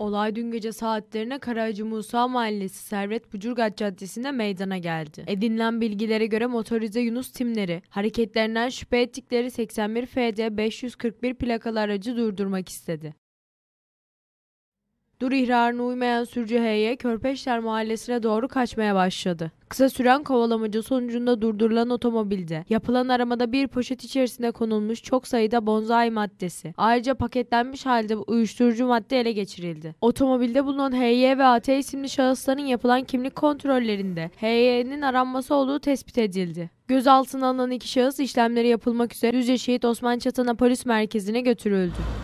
Olay dün gece saatlerine Karacı Musa Mahallesi Servet Bucurgat Caddesi'nde meydana geldi. Edinilen bilgilere göre motorize Yunus timleri hareketlerinden şüphe ettikleri 81 FD 541 plakalı aracı durdurmak istedi dur ihrarına uymayan sürücü heyye Körpeşler mahallesine doğru kaçmaya başladı. Kısa süren kovalamaca sonucunda durdurulan otomobilde yapılan aramada bir poşet içerisinde konulmuş çok sayıda bonzai maddesi, ayrıca paketlenmiş halde uyuşturucu madde ele geçirildi. Otomobilde bulunan HY ve AT isimli şahısların yapılan kimlik kontrollerinde HY'nin aranması olduğu tespit edildi. Gözaltına alınan iki şahıs işlemleri yapılmak üzere Düzce Şehit Osman Çatana Polis Merkezi'ne götürüldü.